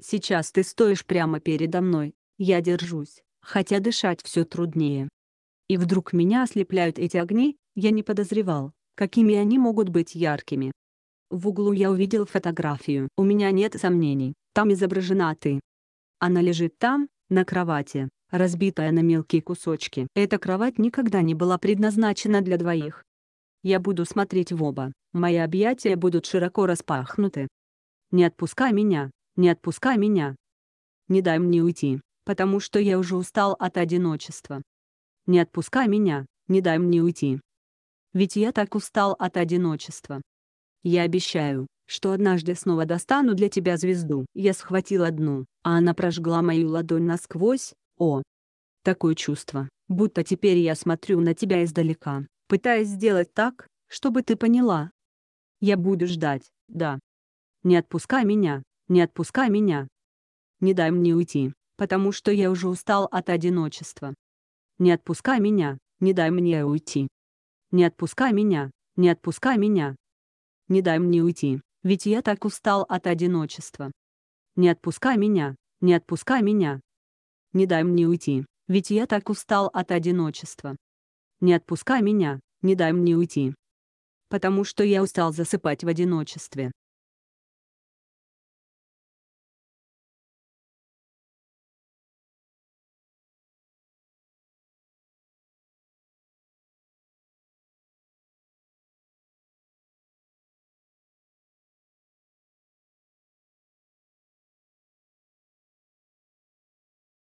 Сейчас ты стоишь прямо передо мной, я держусь, хотя дышать все труднее. И вдруг меня ослепляют эти огни, я не подозревал, какими они могут быть яркими. В углу я увидел фотографию. У меня нет сомнений, там изображена ты. Она лежит там, на кровати, разбитая на мелкие кусочки. Эта кровать никогда не была предназначена для двоих. Я буду смотреть в оба, мои объятия будут широко распахнуты. Не отпускай меня. Не отпускай меня. Не дай мне уйти, потому что я уже устал от одиночества. Не отпускай меня, не дай мне уйти. Ведь я так устал от одиночества. Я обещаю, что однажды снова достану для тебя звезду. Я схватил одну, а она прожгла мою ладонь насквозь. О! Такое чувство, будто теперь я смотрю на тебя издалека, пытаясь сделать так, чтобы ты поняла. Я буду ждать, да. Не отпускай меня, не отпускай меня. Не дай мне уйти, потому что я уже устал от одиночества. Не отпускай меня, не дай мне уйти. Не отпускай меня, не отпускай меня. Не дай мне уйти, ведь я так устал от одиночества. Не отпускай меня, не отпускай меня. Не дай мне уйти, ведь я так устал от одиночества. Не отпускай меня, не дай мне уйти. Потому что я устал засыпать в одиночестве.